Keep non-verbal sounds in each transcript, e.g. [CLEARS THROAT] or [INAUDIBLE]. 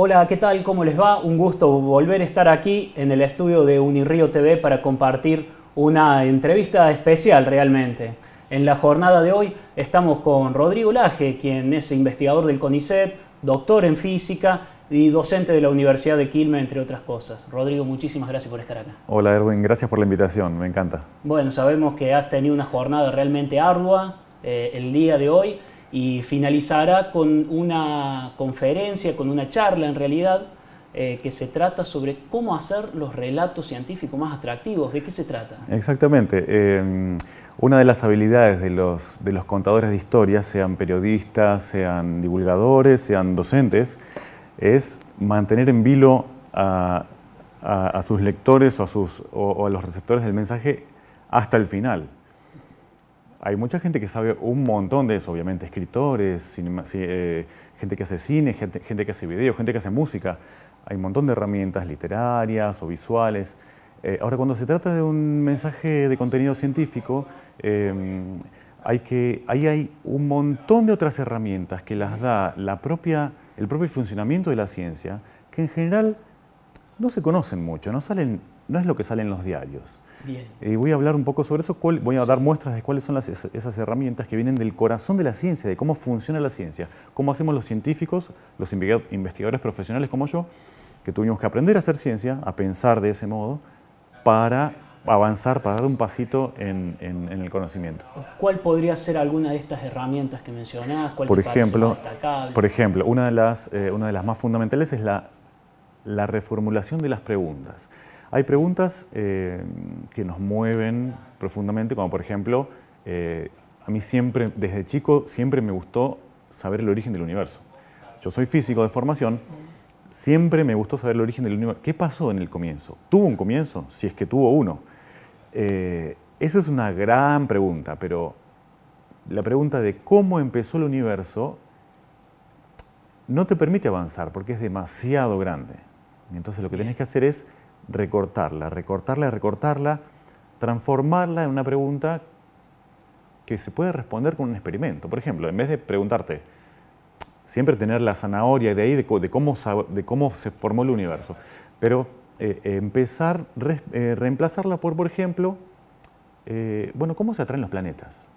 Hola, ¿qué tal? ¿Cómo les va? Un gusto volver a estar aquí en el estudio de Unirío TV para compartir una entrevista especial realmente. En la jornada de hoy estamos con Rodrigo Laje, quien es investigador del CONICET, doctor en física y docente de la Universidad de Quilmes, entre otras cosas. Rodrigo, muchísimas gracias por estar acá. Hola Erwin, gracias por la invitación, me encanta. Bueno, sabemos que has tenido una jornada realmente ardua eh, el día de hoy y finalizará con una conferencia, con una charla en realidad, eh, que se trata sobre cómo hacer los relatos científicos más atractivos. ¿De qué se trata? Exactamente. Eh, una de las habilidades de los, contadores de historias, sean periodistas, sean divulgadores, sean docentes, es mantener en vilo a, sus lectores o a, sus, o a los receptores del mensaje hasta el final hay mucha gente que sabe un montón de eso, obviamente, escritores, eh, gente que hace cine, gente, que hace video, gente que hace música. Hay un montón de herramientas literarias o visuales. Eh, ahora, cuando se trata de un mensaje de contenido científico, em, hay ahí hay un montón de otras herramientas que las da el propio funcionamiento de la ciencia, que en general no se conocen mucho, no, salen, no es lo que sale en los diarios y eh, voy a hablar un poco sobre eso, voy a dar muestras de cuáles son esas herramientas que vienen del corazón de la ciencia, de cómo funciona la ciencia, cómo hacemos los científicos, los investigadores profesionales como yo, que tuvimos que aprender a hacer ciencia, a pensar de ese modo, para avanzar, para dar un pasito en, en, el conocimiento. ¿Cuál podría ser alguna de estas herramientas que mencionás? ¿Cuál por, ejemplo, por ejemplo, una de, las, eh, una de las más fundamentales es la, la reformulación de las preguntas. Hay preguntas eh, que nos mueven profundamente, como por ejemplo, eh, a mí siempre, desde chico, siempre me gustó saber el origen del universo. Yo soy físico de formación, siempre me gustó saber el origen del universo. ¿Qué pasó en el comienzo? ¿Tuvo un comienzo? Si es que tuvo uno. Eh, esa es una gran pregunta, pero la pregunta de cómo empezó el universo no te permite avanzar porque es demasiado grande. Entonces lo que tienes que hacer es recortarla, recortarla, recortarla, transformarla en una pregunta que se puede responder con un experimento. Por ejemplo, en vez de preguntarte, siempre tener la zanahoria de ahí, de, cómo, de cómo se formó el universo, pero eh, empezar, eh, reemplazarla por, por ejemplo, eh, bueno, ¿cómo se atraen los planetas?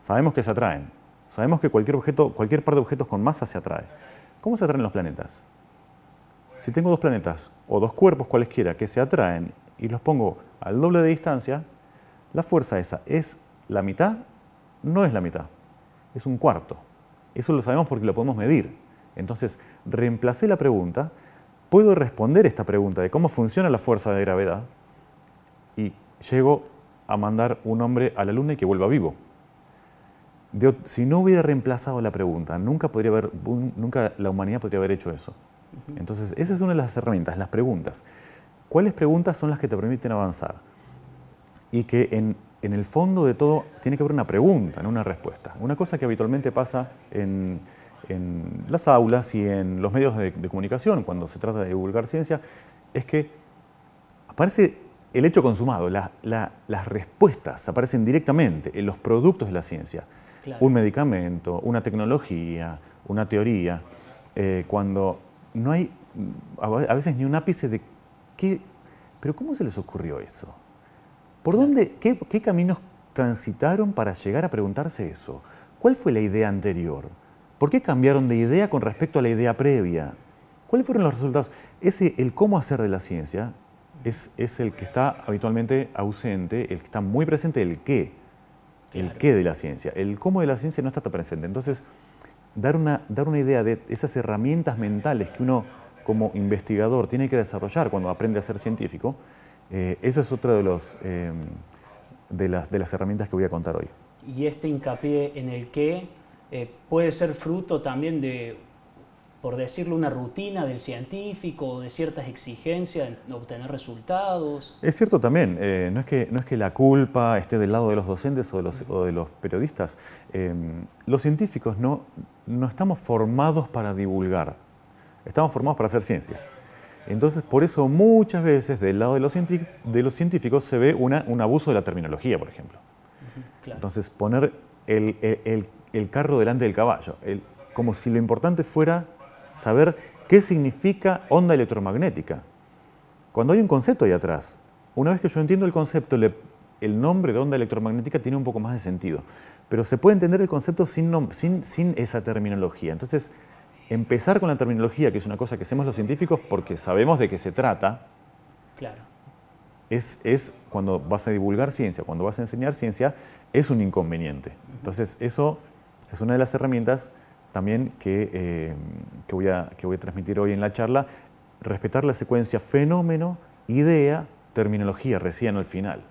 Sabemos que se atraen, sabemos que cualquier, objeto, cualquier par de objetos con masa se atrae. ¿Cómo se atraen los planetas? Si tengo dos planetas o dos cuerpos cualesquiera que se atraen y los pongo al doble de distancia, la fuerza esa es la mitad, no es la mitad, es un cuarto. Eso lo sabemos porque lo podemos medir. Entonces, reemplacé la pregunta, puedo responder esta pregunta de cómo funciona la fuerza de gravedad y llego a mandar un hombre a la luna y que vuelva vivo. si no hubiera reemplazado la pregunta, nunca, podría haber, nunca la humanidad podría haber hecho eso. Entonces, esa es una de las herramientas, las preguntas. ¿Cuáles preguntas son las que te permiten avanzar? Y que en, el fondo de todo tiene que haber una pregunta, no una respuesta. Una cosa que habitualmente pasa en, las aulas y en los medios de, comunicación cuando se trata de divulgar ciencia es que aparece el hecho consumado, las respuestas aparecen directamente en los productos de la ciencia. Un medicamento, una tecnología, una teoría. Eh, cuando no hay a veces ni un ápice de qué, pero ¿cómo se les ocurrió eso? ¿Por dónde, qué, caminos transitaron para llegar a preguntarse eso? ¿Cuál fue la idea anterior? ¿Por qué cambiaron de idea con respecto a la idea previa? ¿Cuáles fueron los resultados? Ese, el cómo hacer de la ciencia es, el que está habitualmente ausente, el que está muy presente, el qué. El qué de la ciencia. El cómo de la ciencia no está tan presente. Entonces, dar una, idea de esas herramientas mentales que uno como investigador tiene que desarrollar cuando aprende a ser científico, eh, esa es otra de, los, eh, de, las, de las herramientas que voy a contar hoy. Y este hincapié en el que eh, puede ser fruto también de, por decirlo, una rutina del científico de ciertas exigencias de obtener resultados. Es cierto también, no, es que, no es que la culpa esté del lado de los docentes o los, o de los periodistas. los científicos no, no estamos formados para divulgar, estamos formados para hacer ciencia. Entonces, por eso muchas veces del lado de los, científicos se ve un abuso de la terminología, por ejemplo. Entonces, poner el, carro delante del caballo, como si lo importante fuera saber qué significa onda electromagnética. Cuando hay un concepto ahí atrás, una vez que yo entiendo el concepto, le, el nombre de onda electromagnética tiene un poco más de sentido. Pero se puede entender el concepto sin, esa terminología. Entonces, empezar con la terminología, que es una cosa que hacemos los científicos porque sabemos de qué se trata, claro. es, cuando vas a divulgar ciencia, cuando vas a enseñar ciencia, es un inconveniente. Entonces, eso es una de las herramientas también eh, que, voy a, que voy a transmitir hoy en la charla, respetar la secuencia fenómeno, idea, terminología, recién al final.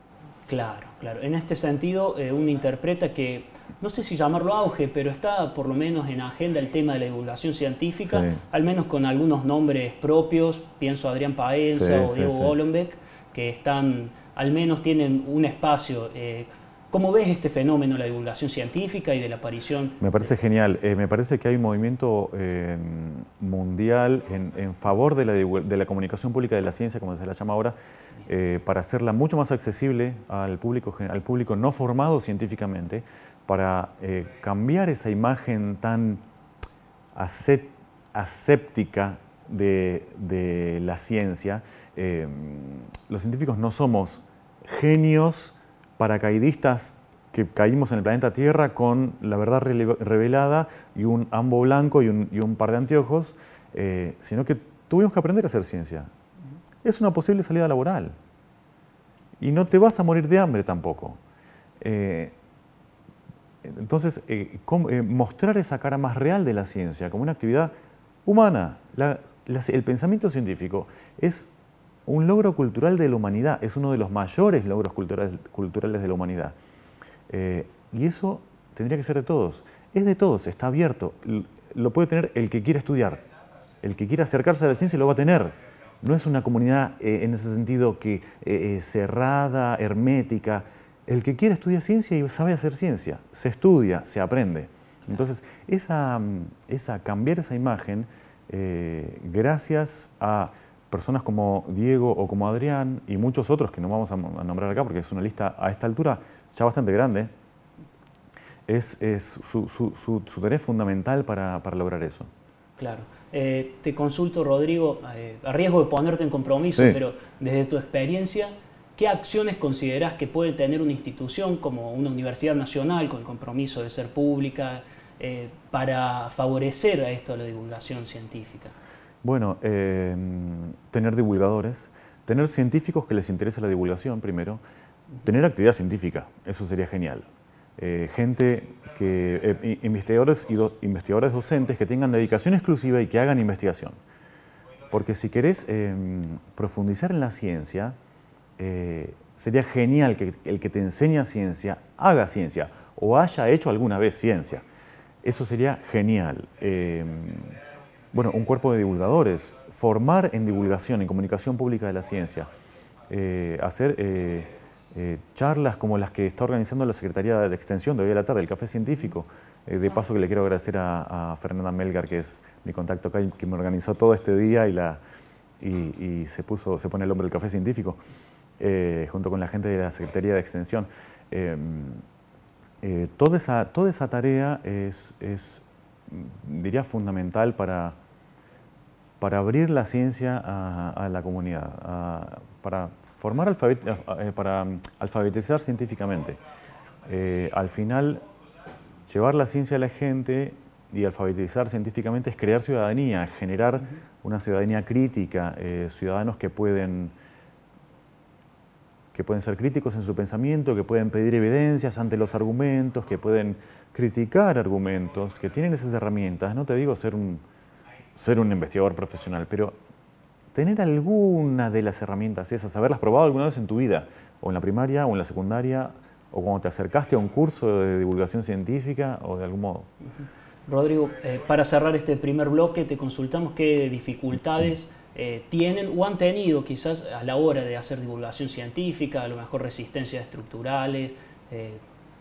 Claro, claro. En este sentido, eh, un interpreta que, no sé si llamarlo auge, pero está por lo menos en agenda el tema de la divulgación científica, al menos con algunos nombres propios, pienso Adrián Paenza o Diego Golombek, que están, al menos tienen un espacio. Eh, ¿Cómo ves este fenómeno, la divulgación científica y de la aparición? Me parece genial. Eh, me parece que hay un movimiento eh, mundial en, favor de la, comunicación pública de la ciencia, como se la llama ahora, eh, para hacerla mucho más accesible al público, al público no formado científicamente, para cambiar esa imagen tan aséptica de, de la ciencia. los científicos no somos genios paracaidistas que caímos en el planeta Tierra con la verdad revelada y un ambo blanco y un, par de anteojos, eh, sino que tuvimos que aprender a hacer ciencia. Es una posible salida laboral. Y no te vas a morir de hambre tampoco. Eh, entonces, eh, mostrar esa cara más real de la ciencia como una actividad humana. el pensamiento científico es un logro cultural de la humanidad, es uno de los mayores logros culturales, de la humanidad. Eh, y eso tendría que ser de todos. Es de todos, está abierto. Lo puede tener el que quiera estudiar. El que quiera acercarse a la ciencia lo va a tener. No es una comunidad eh, en ese sentido que eh, cerrada, hermética. El que quiera estudiar ciencia y sabe hacer ciencia. Se estudia, se aprende. Entonces, esa, esa cambiar esa imagen, gracias a personas como Diego o como Adrián y muchos otros que no vamos a nombrar acá porque es una lista a esta altura ya bastante grande, es, su, su, tarea fundamental para, lograr eso. Claro. Eh, te consulto, Rodrigo, eh, a riesgo de ponerte en compromiso, pero desde tu experiencia, ¿qué acciones consideras que puede tener una institución como una universidad nacional con el compromiso de ser pública eh, para favorecer a esto la divulgación científica? Bueno, eh, tener divulgadores, tener científicos que les interese la divulgación primero, tener actividad científica, eso sería genial. Eh, gente, que, eh, investigadores y investigadoras investigadores docentes que tengan dedicación exclusiva y que hagan investigación. Porque si querés profundizar en la ciencia, sería genial que el que te enseña ciencia haga ciencia o haya hecho alguna vez ciencia. Eso sería genial bueno, un cuerpo de divulgadores, formar en divulgación, en comunicación pública de la ciencia, eh, hacer eh, eh, charlas como las que está organizando la Secretaría de Extensión de hoy a la tarde, el Café Científico. de paso que le quiero agradecer a, Fernanda Melgar, que es mi contacto acá, que me organizó todo este día y, la, y, se, puso, se pone el nombre del Café Científico, junto con la gente de la Secretaría de Extensión. toda, esa, toda esa tarea es, es diría, fundamental para para abrir la ciencia a, la comunidad, para formar eh, alfabetizar científicamente. Eh, al final, llevar la ciencia a la gente y alfabetizar científicamente es crear ciudadanía, generar una ciudadanía crítica, eh, ciudadanos que pueden, que pueden ser críticos en su pensamiento, que pueden pedir evidencias ante los argumentos, que pueden criticar argumentos, que tienen esas herramientas. No te digo ser un, ser un investigador profesional, pero tener alguna de las herramientas esas, haberlas probado alguna vez en tu vida, o en la primaria, o en la secundaria, o cuando te acercaste a un curso de divulgación científica, o de algún modo. Rodrigo, eh, para cerrar este primer bloque, te consultamos qué dificultades eh, tienen o han tenido quizás a la hora de hacer divulgación científica, a lo mejor resistencias estructurales. Eh,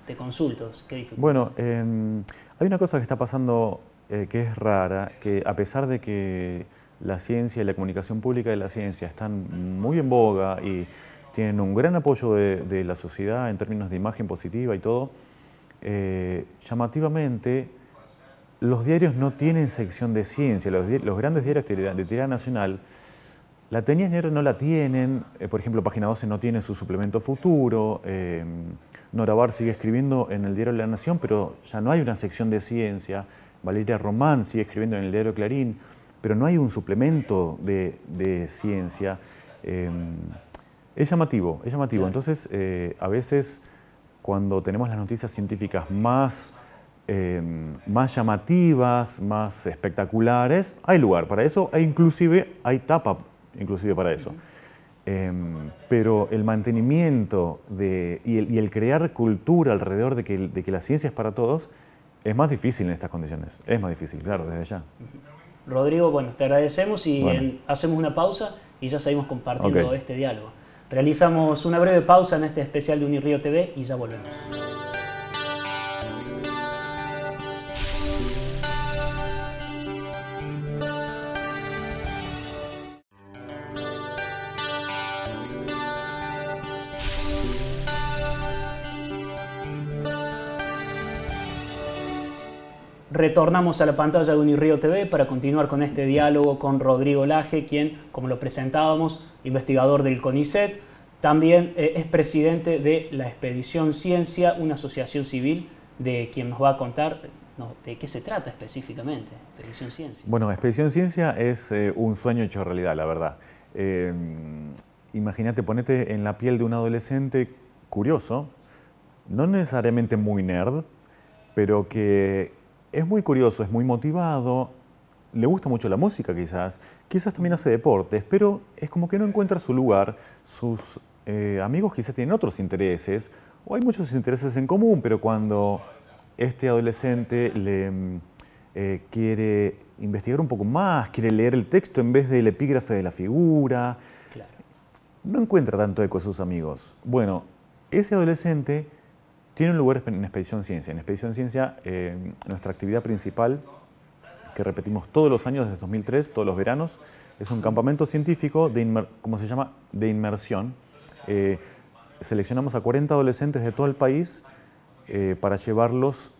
te consultos, ¿qué Bueno, em, hay una cosa que está pasando eh, que es rara, que a pesar de que la ciencia y la comunicación pública de la ciencia están muy en boga y tienen un gran apoyo de, la sociedad en términos de imagen positiva y todo, eh, llamativamente los diarios no tienen sección de ciencia, los, grandes diarios de tirada nacional la tenían negro no la tienen. Eh, por ejemplo, Página 12 no tiene su suplemento futuro. Eh, Norabar sigue escribiendo en el diario de La Nación, pero ya no hay una sección de ciencia. Valeria Román sigue escribiendo en el diario Clarín, pero no hay un suplemento de, ciencia. Em, es llamativo, es llamativo. Entonces, eh, a veces cuando tenemos las noticias científicas em, más, llamativas, más espectaculares, hay lugar para eso e inclusive hay tapa inclusive para eso. Em, pero el mantenimiento y, el, crear cultura alrededor de que, de que la ciencia es para todos es más difícil en estas condiciones, es más difícil, claro, desde ya. Rodrigo, bueno, te agradecemos y hacemos una pausa y ya seguimos compartiendo este diálogo. Realizamos una breve pausa en este especial de Unirío TV y ya volvemos. Retornamos a la pantalla de Unirío TV para continuar con este diálogo con Rodrigo Laje, quien, como lo presentábamos, investigador del CONICET, también eh, es presidente de la Expedición Ciencia, una asociación civil de quien nos va a contar de qué se trata específicamente, Expedición Ciencia. Bueno, Expedición Ciencia es eh, un sueño hecho realidad, la verdad. Em, imagínate, ponete en la piel de un adolescente curioso, no necesariamente muy nerd, pero que es muy curioso, es muy motivado, le gusta mucho la música quizás, quizás también hace deportes, pero es como que no encuentra su lugar, sus eh, amigos quizás tienen otros intereses, o hay muchos intereses en común, pero cuando este adolescente le eh, quiere investigar un poco más, quiere leer el texto en vez del epígrafe de la figura, no encuentra tanto eco de sus amigos. Bueno, ese adolescente tiene un lugar en Expedición Ciencia. En Expedición Ciencia, eh, nuestra actividad principal, que repetimos todos los años desde 2003, todos los veranos, es un campamento científico de, como se llama? de inmersión. Eh, seleccionamos a 40 adolescentes de todo el país eh, para llevarlos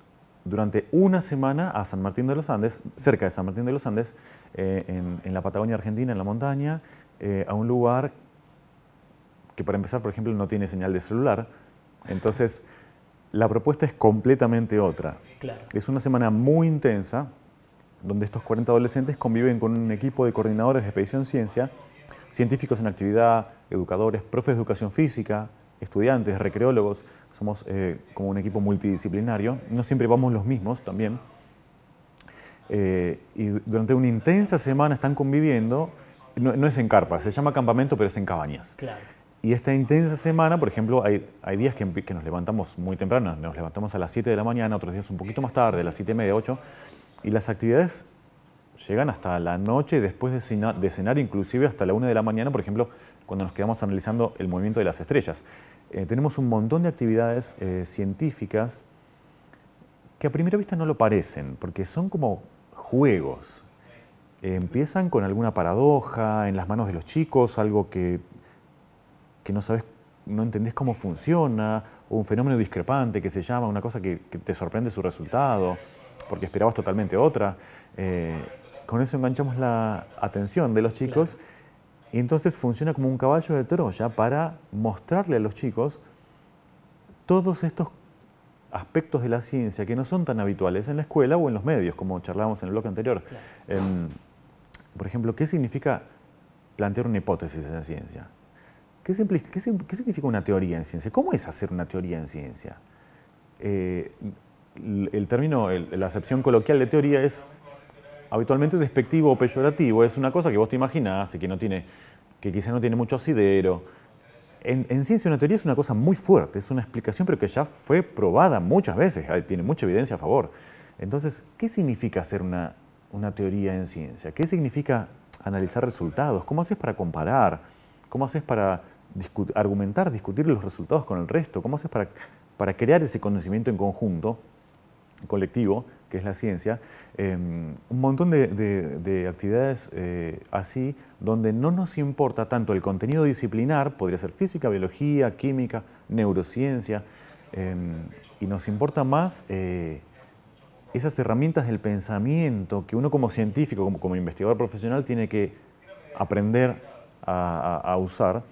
durante una semana a San Martín de los Andes, cerca de San Martín de los Andes, en, la Patagonia Argentina, en la montaña, a un lugar que para empezar, por ejemplo, no tiene señal de celular. Entonces, la propuesta es completamente otra. Es una semana muy intensa, donde estos 40 adolescentes conviven con un equipo de coordinadores de Expedición Ciencia, científicos en actividad, educadores, profes de educación física, estudiantes, recreólogos. Somos eh, como un equipo multidisciplinario. No siempre vamos los mismos también. Eh, y durante una intensa semana están conviviendo. No, es en carpas, se llama campamento, pero es en cabañas. Claro. Y esta intensa semana, por ejemplo, hay, días que, nos levantamos muy temprano, nos levantamos a las 7 de la mañana, otros días un poquito más tarde, a las 7 y media, 8, y las actividades llegan hasta la noche, y después de cenar, inclusive hasta la 1 de la mañana, por ejemplo, cuando nos quedamos analizando el movimiento de las estrellas. Eh, tenemos un montón de actividades eh, científicas que a primera vista no lo parecen, porque son como juegos. empiezan con alguna paradoja en las manos de los chicos, algo que que no sabes, no entendés cómo funciona, un fenómeno discrepante que se llama, una cosa que, te sorprende su resultado, porque esperabas totalmente otra. Eh, con eso enganchamos la atención de los chicos y entonces funciona como un caballo de Troya para mostrarle a los chicos todos estos aspectos de la ciencia que no son tan habituales en la escuela o en los medios, como charlábamos en el bloque anterior. Em, por ejemplo, ¿qué significa plantear una hipótesis en la ciencia? ¿Qué, significa una teoría en ciencia? ¿Cómo es hacer una teoría en ciencia? Eh, el término, la acepción coloquial de teoría es habitualmente despectivo o peyorativo. Es una cosa que vos te imaginás y que, no tiene, no tiene mucho asidero. En, ciencia una teoría es una cosa muy fuerte, es una explicación pero que ya fue probada muchas veces, tiene mucha evidencia a favor. Entonces, ¿qué significa hacer una teoría en ciencia? ¿Qué significa analizar resultados? ¿Cómo haces para comparar? ¿Cómo haces para argumentar, discutir los resultados con el resto? ¿Cómo haces para, para crear ese conocimiento en conjunto, colectivo, que es la ciencia? Em, un montón de, actividades eh, así donde no nos importa tanto el contenido disciplinar, podría ser física, biología, química, neurociencia, em, y nos importa más eh, esas herramientas del pensamiento que uno como científico, como, como investigador profesional, tiene que aprender a, a usar.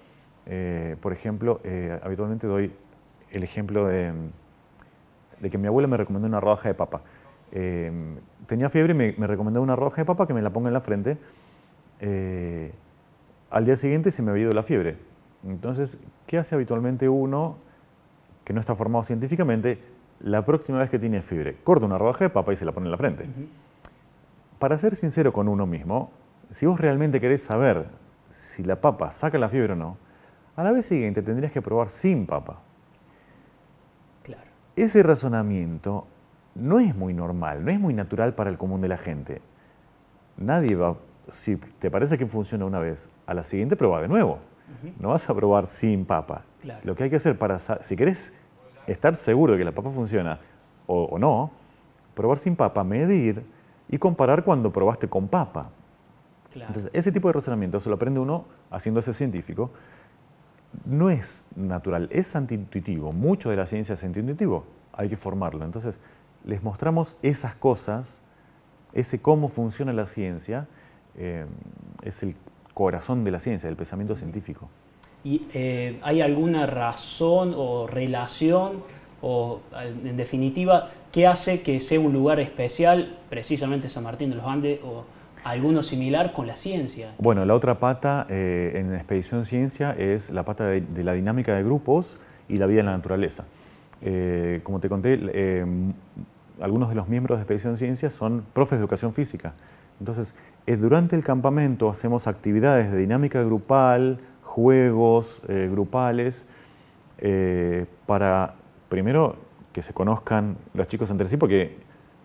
Eh, por ejemplo, eh, habitualmente doy el ejemplo de, que mi abuela me recomendó una rodaja de papa. Eh, tenía fiebre y me, recomendó una rodaja de papa que me la ponga en la frente. al día siguiente se me había ido la fiebre. Entonces, ¿qué hace habitualmente uno que no está formado científicamente la próxima vez que tiene fiebre? Corta una rodaja de papa y se la pone en la frente. Para ser sincero con uno mismo, si vos realmente querés saber si la papa saca la fiebre o no, a la vez siguiente tendrías que probar sin papa. Claro. Ese razonamiento no es muy normal, no es muy natural para el común de la gente. Nadie va, si te parece que funciona una vez, a la siguiente prueba de nuevo. No vas a probar sin papa. Lo que hay que hacer para, si querés estar seguro de que la papa funciona o, no, probar sin papa, medir y comparar cuando probaste con papa. Entonces, ese tipo de razonamiento se lo aprende uno haciéndose científico no es natural, es antiintuitivo. Mucho de la ciencia es antiintuitivo, hay que formarlo. Entonces, les mostramos esas cosas, ese cómo funciona la ciencia, eh, es el corazón de la ciencia, del pensamiento científico. ¿Y eh, hay alguna razón o relación, o en definitiva, qué hace que sea un lugar especial, precisamente San Martín de los Andes o ¿Alguno similar con la ciencia. Bueno, la otra pata eh, en Expedición Ciencia es la pata de, la dinámica de grupos y la vida en la naturaleza. Eh, como te conté, eh, algunos de los miembros de Expedición Ciencia son profes de educación física. Entonces, durante el campamento hacemos actividades de dinámica grupal, juegos grupales, para primero que se conozcan los chicos entre sí, porque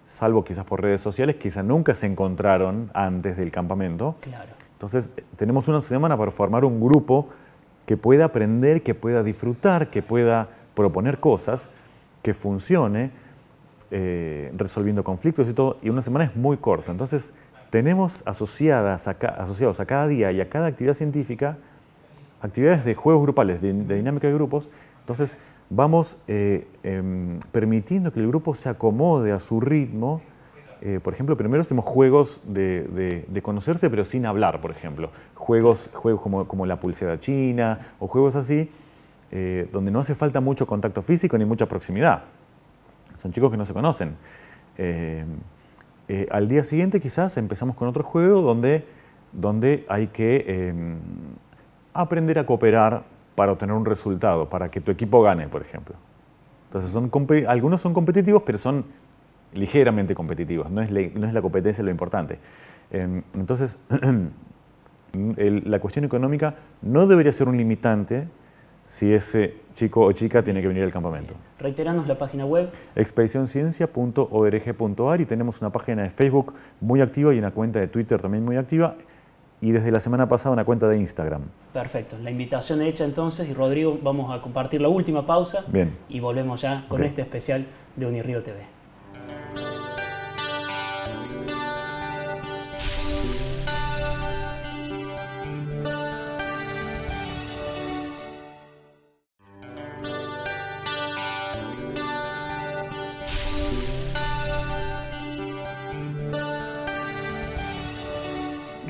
salvo quizás por redes sociales, quizás nunca se encontraron antes del campamento. Entonces, tenemos una semana para formar un grupo que pueda aprender, que pueda disfrutar, que pueda proponer cosas, que funcione, eh, resolviendo conflictos y todo. Y una semana es muy corta. Entonces, tenemos asociadas asociados a cada día y a cada actividad científica actividades de juegos grupales, de, de dinámica de grupos. Entonces, vamos eh, em, permitiendo que el grupo se acomode a su ritmo. Eh, por ejemplo, primero hacemos juegos de, conocerse pero sin hablar, por ejemplo. Juegos, juegos como, la pulsera china o juegos así, eh, donde no hace falta mucho contacto físico ni mucha proximidad. Son chicos que no se conocen. Em, al día siguiente quizás empezamos con otro juego donde, donde hay que em, aprender a cooperar para obtener un resultado, para que tu equipo gane, por ejemplo. Entonces, algunos son competitivos, pero son ligeramente competitivos, no es, la competencia lo importante. Em, entonces, [CLEARS THROAT] la cuestión económica no debería ser un limitante si ese chico o chica tiene que venir al campamento. Reiteramos la página web. expedicionciencia.org.ar y tenemos una página de Facebook muy activa y una cuenta de Twitter también muy activa y desde la semana pasada una cuenta de Instagram. Perfecto, la invitación hecha entonces y Rodrigo vamos a compartir la última pausa Bien. y volvemos ya con este especial de Unirío TV.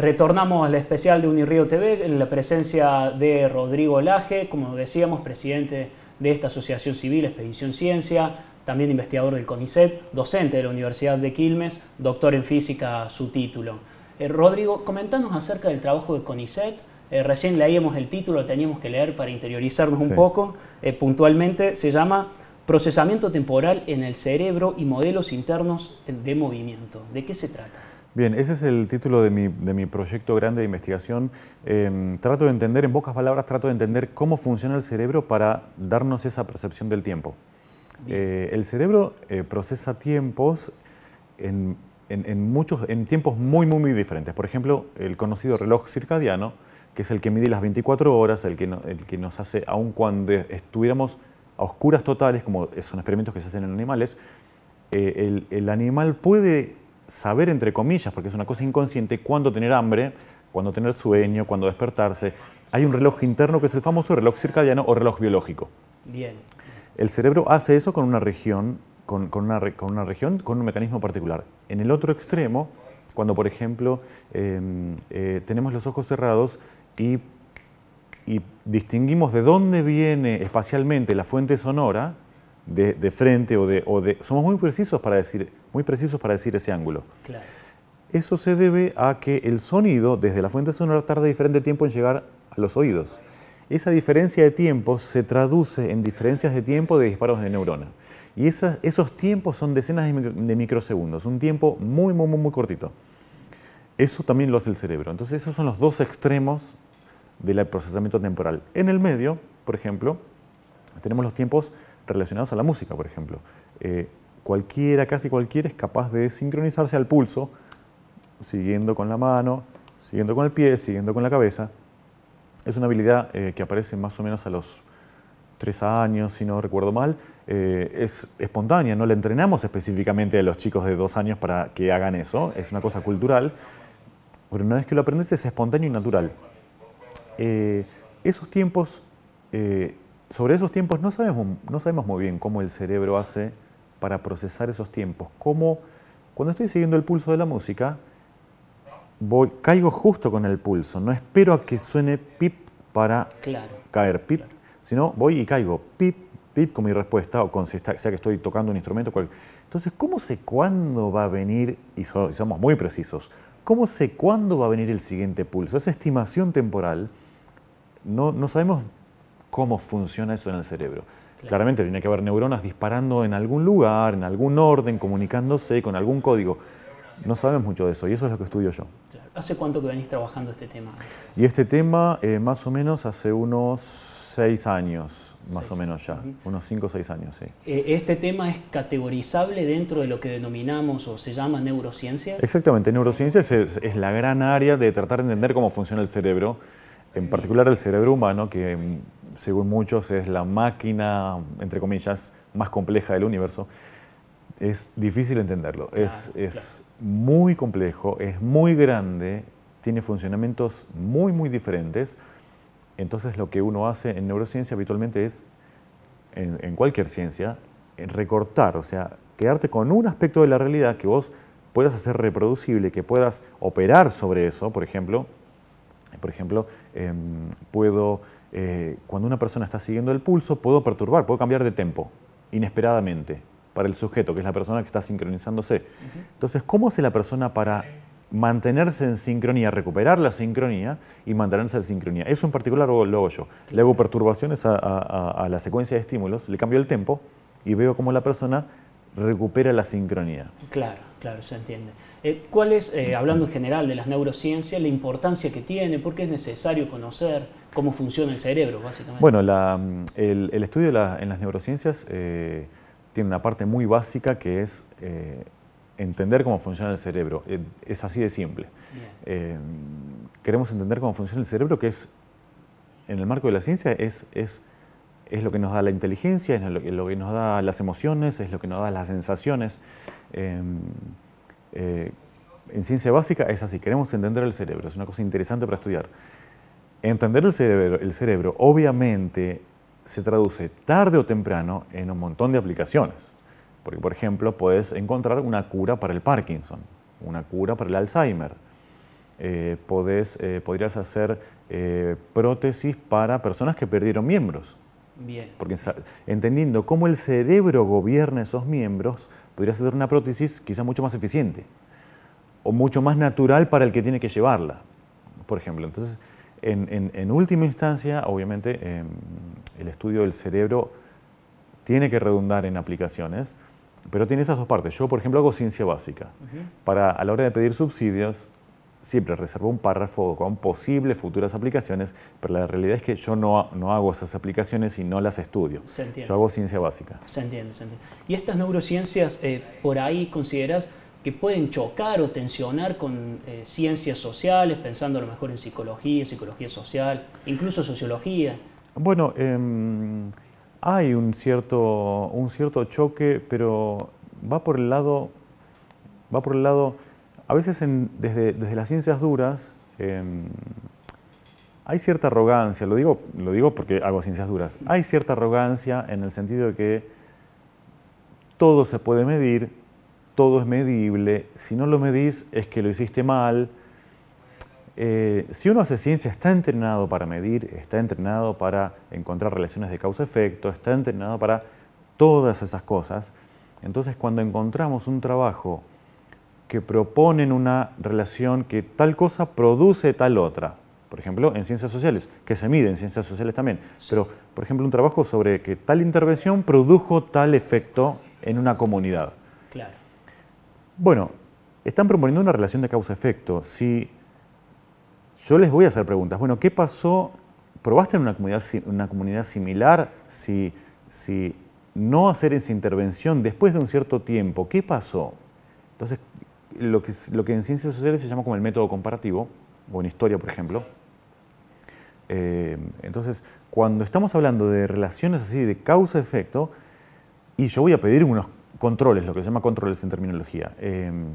Retornamos al especial de Unirío TV en la presencia de Rodrigo Laje, como decíamos, presidente de esta asociación civil, Expedición Ciencia, también investigador del CONICET, docente de la Universidad de Quilmes, doctor en física su título. Eh, Rodrigo, comentanos acerca del trabajo de CONICET. Eh, recién leíamos el título, teníamos que leer para interiorizarnos un poco. Eh, puntualmente se llama Procesamiento temporal en el cerebro y modelos internos de movimiento. ¿De qué se trata? Bien, ese es el título de mi, proyecto grande de investigación. Em, trato de entender, en pocas palabras, trato de entender cómo funciona el cerebro para darnos esa percepción del tiempo. Eh, el cerebro eh, procesa tiempos en, muchos, en tiempos muy, muy, muy diferentes. Por ejemplo, el conocido reloj circadiano, que es el que mide las 24 horas, el que, el que nos hace, aun cuando estuviéramos a oscuras totales, como son experimentos que se hacen en animales, eh, el, el animal puede saber, entre comillas, porque es una cosa inconsciente, cuándo tener hambre, cuándo tener sueño, cuándo despertarse. Hay un reloj interno que es el famoso reloj circadiano o reloj biológico. Bien. El cerebro hace eso con una región, con, con, una, región, con un mecanismo particular. En el otro extremo, cuando por ejemplo em, eh, tenemos los ojos cerrados y, distinguimos de dónde viene espacialmente la fuente sonora, de, frente o de... Somos muy precisos para decir muy precisos para decir ese ángulo. Eso se debe a que el sonido desde la fuente sonora tarda diferente tiempo en llegar a los oídos. Esa diferencia de tiempo se traduce en diferencias de tiempo de disparos de neurona. Y esos tiempos son decenas de microsegundos, un tiempo muy, muy, muy, cortito. Eso también lo hace el cerebro. Entonces esos son los dos extremos del procesamiento temporal. En el medio, por ejemplo, tenemos los tiempos relacionados a la música, por ejemplo. Eh, cualquiera, casi cualquiera es capaz de sincronizarse al pulso, siguiendo con la mano, siguiendo con el pie, siguiendo con la cabeza. Es una habilidad eh, que aparece más o menos a los tres años, si no recuerdo mal, eh, es espontánea, no la entrenamos específicamente a los chicos de dos años para que hagan eso, es una cosa cultural, pero una vez que lo aprendes es espontáneo y natural. Eh, esos tiempos, sobre esos tiempos no sabemos, no sabemos muy bien cómo el cerebro hace para procesar esos tiempos. Como cuando estoy siguiendo el pulso de la música, voy, caigo justo con el pulso, no espero a que suene pip para caer pip, sino voy y caigo pip, pip con mi respuesta, o sea que estoy tocando un instrumento. Entonces, ¿cómo sé cuándo va a venir, y, somos muy precisos, ¿cómo sé cuándo va a venir el siguiente pulso? Esa estimación temporal, no, no sabemos cómo funciona eso en el cerebro. Claramente tiene que haber neuronas disparando en algún lugar, en algún orden, comunicándose con algún código. No sabemos mucho de eso y eso es lo que estudio yo. ¿Hace cuánto que venís trabajando este tema? Y este tema eh, más o menos hace unos seis años, más o menos ya, unos cinco o seis años, sí. Eh, ¿Este tema es categorizable dentro de lo que denominamos o se llama neurociencia? Exactamente, neurociencia es, es la gran área de tratar de entender cómo funciona el cerebro, en particular el cerebro humano, que según muchos, es la máquina, entre comillas, más compleja del universo, es difícil entenderlo. es, muy complejo, es muy grande, tiene funcionamientos muy, muy diferentes. Entonces lo que uno hace en neurociencia habitualmente es, en, cualquier ciencia, recortar, o sea, quedarte con un aspecto de la realidad que vos puedas hacer reproducible, que puedas operar sobre eso, por ejemplo. Por ejemplo, em, puedo eh, cuando una persona está siguiendo el pulso, puedo perturbar, puedo cambiar de tempo inesperadamente para el sujeto, que es la persona que está sincronizándose. Entonces, ¿cómo hace la persona para mantenerse en sincronía, recuperar la sincronía y mantenerse en sincronía? Eso en particular lo, hago yo. Le hago perturbaciones a, a, la secuencia de estímulos, le cambio el tempo y veo cómo la persona recupera la sincronía. Claro, claro, se entiende. Eh, ¿Cuál es, eh, hablando en general de las neurociencias, la importancia que tiene? ¿Por qué es necesario conocer cómo funciona el cerebro, básicamente? Bueno, el, estudio en las neurociencias eh, tiene una parte muy básica que es entender cómo funciona el cerebro. es así de simple. queremos entender cómo funciona el cerebro, que es, en el marco de la ciencia, es, lo que nos da la inteligencia, es lo que, nos da las emociones, es lo que nos da las sensaciones en ciencia básica es así, queremos entender el cerebro, es una cosa interesante para estudiar. Entender el cerebro, el cerebro obviamente se traduce tarde o temprano en un montón de aplicaciones. Porque, por ejemplo, puedes encontrar una cura para el Parkinson, una cura para el Alzheimer. Eh, eh, podrías hacer eh, prótesis para personas que perdieron miembros. Bien. Porque entendiendo cómo el cerebro gobierna esos miembros, podrías hacer una prótesis quizá mucho más eficiente o mucho más natural para el que tiene que llevarla, por ejemplo. Entonces, en, última instancia, obviamente, em, el estudio del cerebro tiene que redundar en aplicaciones, pero tiene esas dos partes. Yo, por ejemplo, hago ciencia básica. Para, a la hora de pedir subsidios, siempre reservo un párrafo con posibles futuras aplicaciones, pero la realidad es que yo no, hago esas aplicaciones y no las estudio. Yo hago ciencia básica. Se entiende, se entiende. ¿Y estas neurociencias eh, por ahí consideras que pueden chocar o tensionar con eh, ciencias sociales, pensando a lo mejor en psicología, psicología social, incluso sociología? Bueno, em, hay un cierto, un cierto choque, pero va por el lado... Va por el lado a veces desde, las ciencias duras em, hay cierta arrogancia, lo digo, lo digo porque hago ciencias duras, hay cierta arrogancia en el sentido de que todo se puede medir, todo es medible, si no lo medís es que lo hiciste mal. Eh, si uno hace ciencia está entrenado para medir, está entrenado para encontrar relaciones de causa-efecto, está entrenado para todas esas cosas. Entonces cuando encontramos un trabajo que proponen una relación que tal cosa produce tal otra. Por ejemplo, en ciencias sociales, que se mide en ciencias sociales también. Pero, por ejemplo, un trabajo sobre que tal intervención produjo tal efecto en una comunidad. Claro. Bueno, están proponiendo una relación de causa-efecto. Si yo les voy a hacer preguntas, bueno, ¿qué pasó? ¿Probaste en una comunidad, una comunidad similar si, si no hacer esa intervención después de un cierto tiempo? ¿Qué pasó? Entonces, lo que, en ciencias sociales se llama como el método comparativo, o en historia, por ejemplo. Eh, entonces, cuando estamos hablando de relaciones así, de causa-efecto, y yo voy a pedir unos controles, lo que se llama controles en terminología. Em,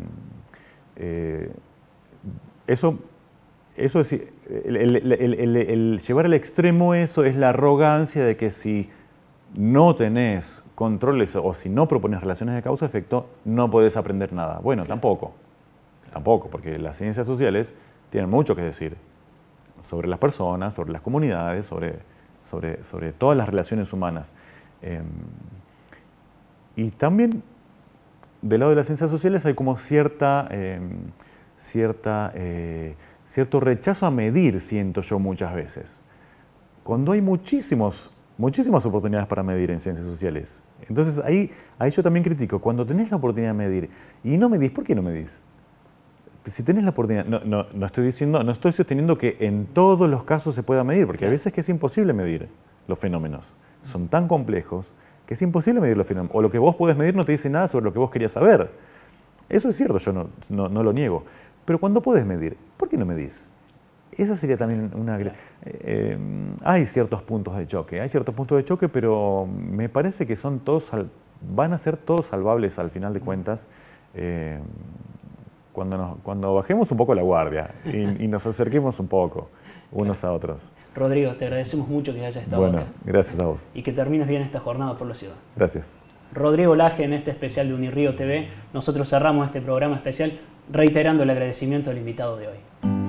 eh, eso, es, el, el, llevar al extremo eso es la arrogancia de que si no tenés controles o si no propones relaciones de causa-efecto, no podés aprender nada. Bueno, tampoco. Tampoco, porque las ciencias sociales tienen mucho que decir sobre las personas, sobre las comunidades, sobre, sobre, sobre todas las relaciones humanas. Em, y también, del lado de las ciencias sociales, hay como cierta, em, cierta, eh, cierto rechazo a medir, siento yo muchas veces. Cuando hay muchísimos muchísimas oportunidades para medir en ciencias sociales. Entonces ahí, yo también critico, cuando tenés la oportunidad de medir y no medís, ¿por qué no medís? Si tenés la oportunidad, no, estoy diciendo, no estoy sosteniendo que en todos los casos se pueda medir, porque a veces es que es imposible medir los fenómenos. Son tan complejos que es imposible medir los fenómenos. O lo que vos podés medir no te dice nada sobre lo que vos querías saber. Eso es cierto, yo no, no, lo niego. Pero cuando podés medir, ¿por qué no medís? Esa sería también una... Eh, eh, hay ciertos puntos de choque, hay ciertos puntos de choque, pero me parece que son todos van a ser todos salvables al final de mm. cuentas eh, cuando, cuando bajemos un poco la guardia y, nos acerquemos un poco unos a otros. Rodrigo, te agradecemos mucho que hayas estado bueno, gracias a vos. Y que termines bien esta jornada por la ciudad. Gracias. Rodrigo Laje en este especial de Unirío TV. Nosotros cerramos este programa especial reiterando el agradecimiento al invitado de hoy.